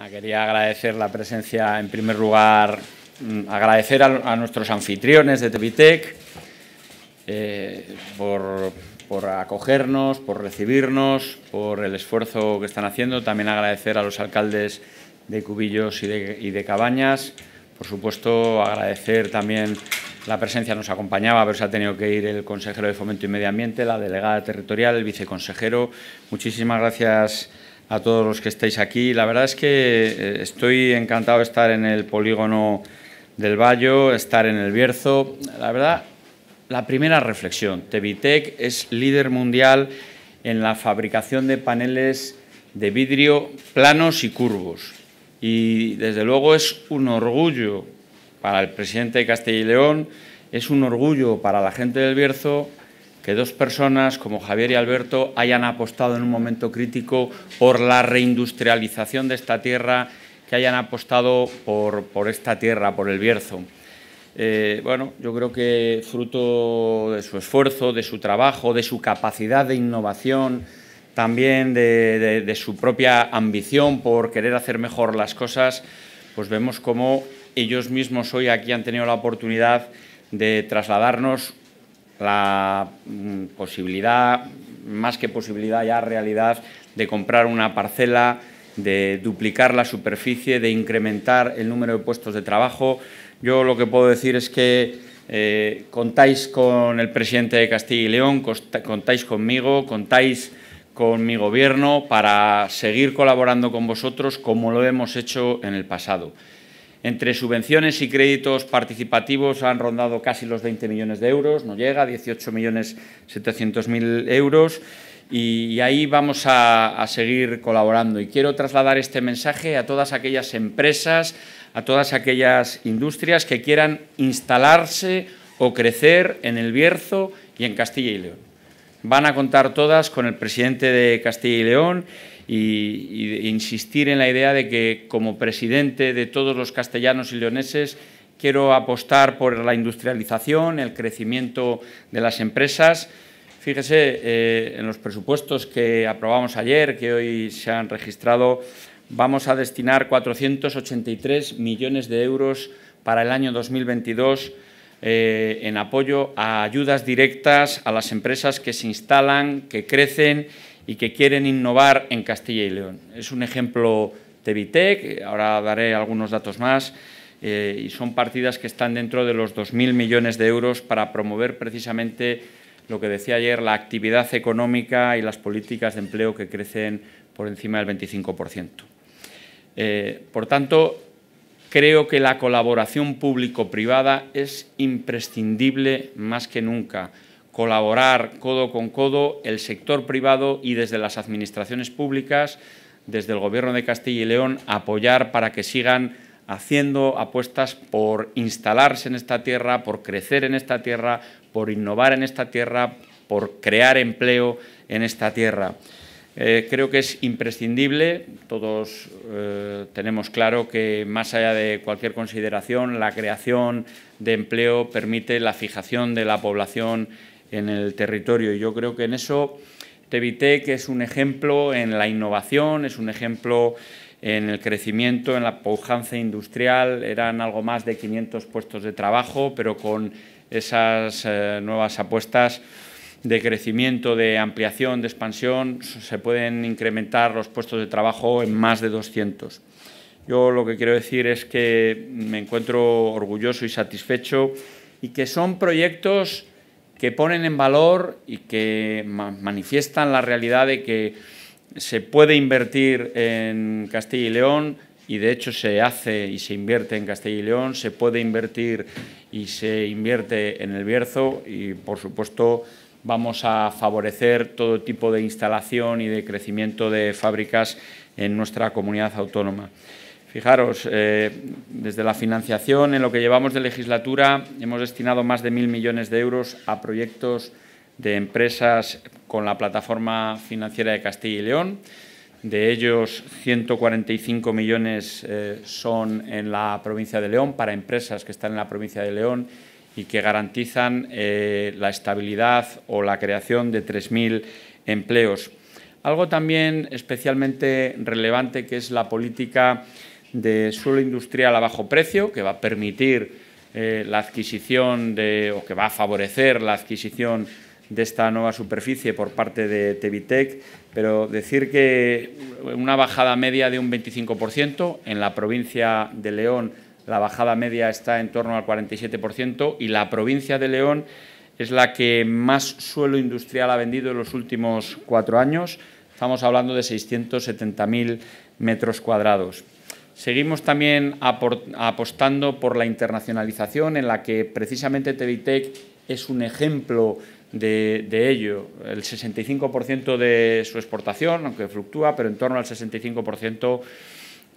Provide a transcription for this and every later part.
Ah, quería agradecer la presencia, en primer lugar, mm, agradecer a, nuestros anfitriones de Tevitec eh, por, acogernos, por recibirnos, por el esfuerzo que están haciendo. También agradecer a los alcaldes de Cubillos y de, y de Cabañas. Por supuesto, agradecer también la presencia, nos acompañaba, pero se ha tenido que ir el consejero de Fomento y Medio Ambiente, la delegada territorial, el viceconsejero. Muchísimas gracias a todos los que estáis aquí. La verdad es que eh, estoy encantado de estar en el polígono del valle estar en el Bierzo. La verdad, la primera reflexión, Tevitec es líder mundial en la fabricación de paneles de vidrio planos y curvos. Y desde luego es un orgullo para el presidente de Castilla y León, es un orgullo para la gente del Bierzo que dos personas como Javier y Alberto hayan apostado en un momento crítico por la reindustrialización de esta tierra, que hayan apostado por, por esta tierra, por el Bierzo. Eh, bueno, yo creo que fruto de su esfuerzo, de su trabajo, de su capacidad de innovación, también de, de su propia ambición por querer hacer mejor las cosas, pues vemos cómo ellos mismos hoy aquí han tenido la oportunidad de trasladarnos la mm, posibilidad, más que posibilidad ya realidad, de comprar una parcela, de duplicar la superficie, de incrementar el número de puestos de trabajo. Yo lo que puedo decir es que eh, contáis con el presidente de Castilla y León, contáis conmigo, contáis con mi gobierno para seguir colaborando con vosotros como lo hemos hecho en el pasado. Entre subvenciones y créditos participativos han rondado casi los 20 millones de euros, no llega, 18 millones 700 euros y, ahí vamos a, a, seguir colaborando. Y quiero trasladar este mensaje a todas aquellas empresas, a todas aquellas industrias que quieran instalarse o crecer en el Bierzo y en Castilla y León. Van a contar todas con el presidente de Castilla y León y, insistir en la idea de que como presidente de todos los castellanos y leoneses quiero apostar por la industrialización, el crecimiento de las empresas. Fíjese, eh, en los presupuestos que aprobamos ayer, que hoy se han registrado, vamos a destinar 483 millones de euros para el año 2022 eh, en apoyo a ayudas directas a las empresas que se instalan, que crecen y que quieren innovar en Castilla y León. Es un ejemplo de Tevitec, ahora daré algunos datos más, eh, y son partidas que están dentro de los 2.000 millones de euros para promover precisamente lo que decía ayer, la actividad económica y las políticas de empleo que crecen por encima del 25%. Eh, por tanto, creo que la colaboración público-privada es imprescindible más que nunca colaborar codo con codo el sector privado y desde las administraciones públicas, desde el Gobierno de Castilla y León, apoyar para que sigan haciendo apuestas por instalarse en esta tierra, por crecer en esta tierra, por innovar en esta tierra, por crear empleo en esta tierra. Eh, creo que es imprescindible, todos eh, tenemos claro que más allá de cualquier consideración, la creación de empleo permite la fijación de la población en el territorio. yo creo que en eso Tevitec es un ejemplo en la innovación, es un ejemplo en el crecimiento, en la pujanza industrial. Eran algo más de 500 puestos de trabajo, pero con esas eh, nuevas apuestas de crecimiento, de ampliación, de expansión, se pueden incrementar los puestos de trabajo en más de 200. Yo lo que quiero decir es que me encuentro orgulloso y satisfecho y que son proyectos que ponen en valor y que manifiestan la realidad de que se puede invertir en Castilla y León y de hecho se hace y se invierte en Castilla y León, se puede invertir y se invierte en el Bierzo y por supuesto vamos a favorecer todo tipo de instalación y de crecimiento de fábricas en nuestra comunidad autónoma. Fijaros, eh, desde la financiación, en lo que llevamos de legislatura, hemos destinado más de mil millones de euros a proyectos de empresas con la plataforma financiera de Castilla y León. De ellos, 145 millones eh, son en la provincia de León, para empresas que están en la provincia de León y que garantizan eh, la estabilidad o la creación de 3.000 empleos. Algo también especialmente relevante que es la política de suelo industrial a bajo precio, que va a permitir eh, la adquisición de, o que va a favorecer la adquisición de esta nueva superficie por parte de Tevitec, pero decir que una bajada media de un 25%, en la provincia de León la bajada media está en torno al 47% y la provincia de León es la que más suelo industrial ha vendido en los últimos cuatro años. Estamos hablando de 670.000 metros cuadrados. Seguimos también apostando por la internacionalización, en la que precisamente Teditec es un ejemplo de, ello. El 65% de su exportación, aunque fluctúa, pero en torno al 65%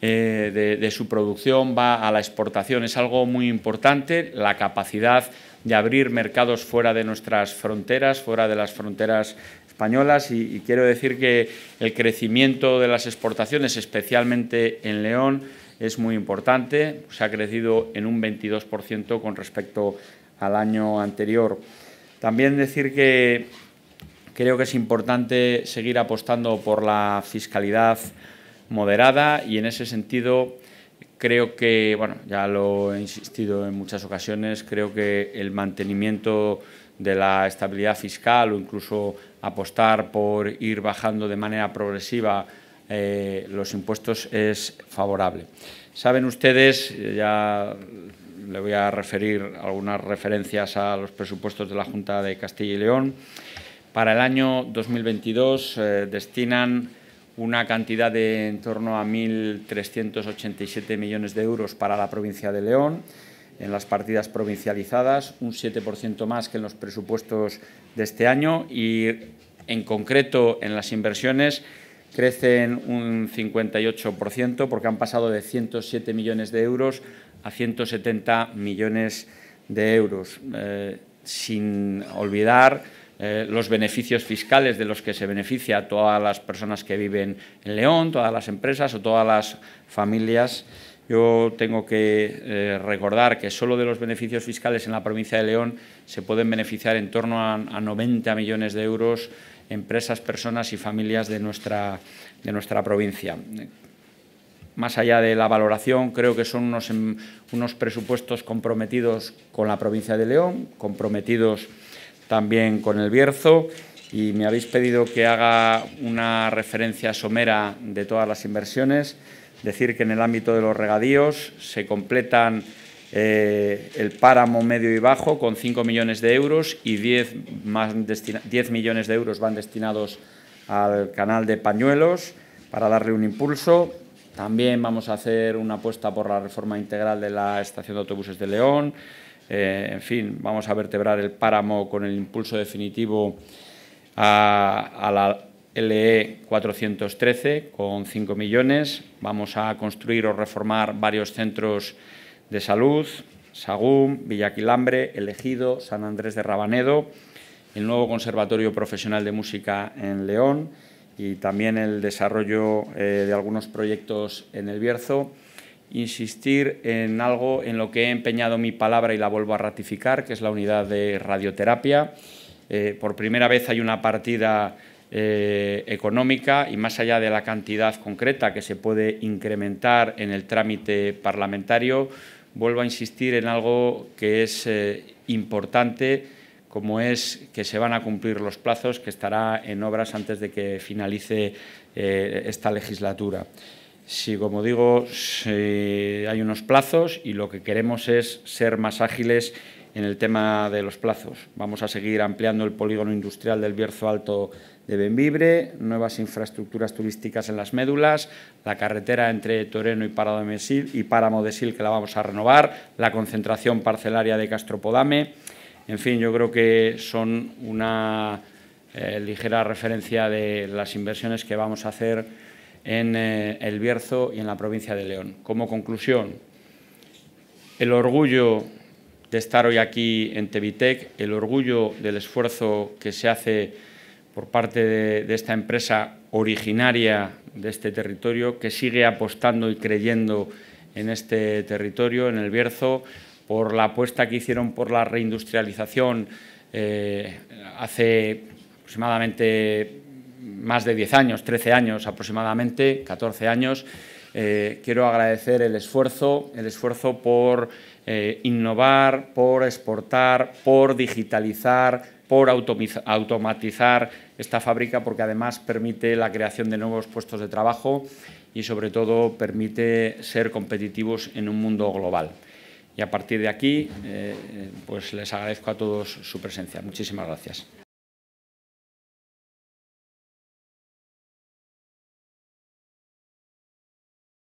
eh, de, de su producción va a la exportación. Es algo muy importante. La capacidad de abrir mercados fuera de nuestras fronteras, fuera de las fronteras españolas y, quiero decir que el crecimiento de las exportaciones, especialmente en León, es muy importante, se ha crecido en un 22% con respecto al año anterior. También decir que creo que es importante seguir apostando por la fiscalidad moderada y en ese sentido Creo que, bueno, ya lo he insistido en muchas ocasiones, creo que el mantenimiento de la estabilidad fiscal o incluso apostar por ir bajando de manera progresiva eh, los impuestos es favorable. Saben ustedes, eh, ya le voy a referir algunas referencias a los presupuestos de la Junta de Castilla y León, para el año 2022 eh, destinan una cantidad de en torno a 1.387 millones de euros para la provincia de León en las partidas provincializadas, un 7% más que en los presupuestos de este año y en concreto en las inversiones crecen un 58% porque han pasado de 107 millones de euros a 170 millones de euros, eh, sin olvidar eh, los beneficios fiscales de los que se beneficia a todas las personas que viven en León, todas las empresas o todas las familias. Yo tengo que eh, recordar que solo de los beneficios fiscales en la provincia de León se pueden beneficiar en torno a, a 90 millones de euros empresas, personas y familias de nuestra, de nuestra provincia más allá de la valoración, creo que son unos, em, unos, presupuestos comprometidos con la provincia de León, comprometidos también con el Bierzo y me habéis pedido que haga una referencia somera de todas las inversiones. Decir que en el ámbito de los regadíos se completan eh, el páramo medio y bajo con 5 millones de euros y 10, 10 millones de euros van destinados al canal de pañuelos para darle un impulso. También vamos a hacer una apuesta por la reforma integral de la estación de autobuses de León. Eh, en fin, vamos a vertebrar el páramo con el impulso definitivo a, la LE 413 con 5 millones. Vamos a construir o reformar varios centros de salud, Sagún, Villaquilambre, elegido, Ejido, San Andrés de Rabanedo, el nuevo Conservatorio Profesional de Música en León y también el desarrollo eh, de algunos proyectos en El Bierzo insistir en algo en lo que he empeñado mi palabra y la vuelvo a ratificar, que es la unidad de radioterapia. Eh, por primera vez hay una partida eh, económica y más allá de la cantidad concreta que se puede incrementar en el trámite parlamentario, vuelvo a insistir en algo que es eh, importante, como es que se van a cumplir los plazos, que estará en obras antes de que finalice esta legislatura. Sí, como digo, hay unos plazos y lo que queremos es ser más ágiles en el tema de los plazos. Vamos a seguir ampliando el polígono industrial del Bierzo Alto de Benvibre, nuevas infraestructuras turísticas en las médulas, la carretera entre Toreno y Páramo de Sil, y Páramo de Sil que la vamos a renovar, la concentración parcelaria de Castropodame. En fin, yo creo que son una eh, ligera referencia de las inversiones que vamos a hacer en eh, el Bierzo y en la provincia de León. Como conclusión, el orgullo de estar hoy aquí en Tevitec, el orgullo del esfuerzo que se hace por parte de, esta empresa originaria de este territorio, que sigue apostando y creyendo en este territorio, en el Bierzo, por la apuesta que hicieron por la reindustrialización eh, hace aproximadamente más de 10 años, 13 años aproximadamente, 14 años, eh, quiero agradecer el esfuerzo, el esfuerzo por eh, innovar, por exportar, por digitalizar, por automatizar esta fábrica, porque además permite la creación de nuevos puestos de trabajo y sobre todo permite ser competitivos en un mundo global. Y a partir de aquí, eh, pues les agradezco a todos su presencia. Muchísimas gracias.